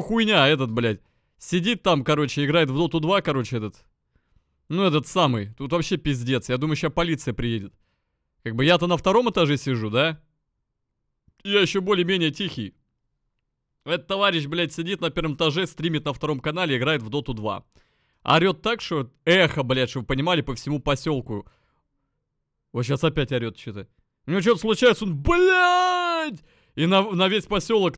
Хуйня этот, блядь. Сидит там, короче, играет в Доту 2, короче, этот. Ну, этот самый. Тут вообще пиздец. Я думаю, сейчас полиция приедет. Как бы я-то на втором этаже сижу, да? Я еще более-менее тихий. Этот товарищ, блядь, сидит на первом этаже, стримит на втором канале, играет в Доту 2. Орет так, что эхо, блядь, чтобы вы понимали, по всему поселку. Вот сейчас опять орет что-то. У него что-то случается, он, блядь! И на, на весь поселок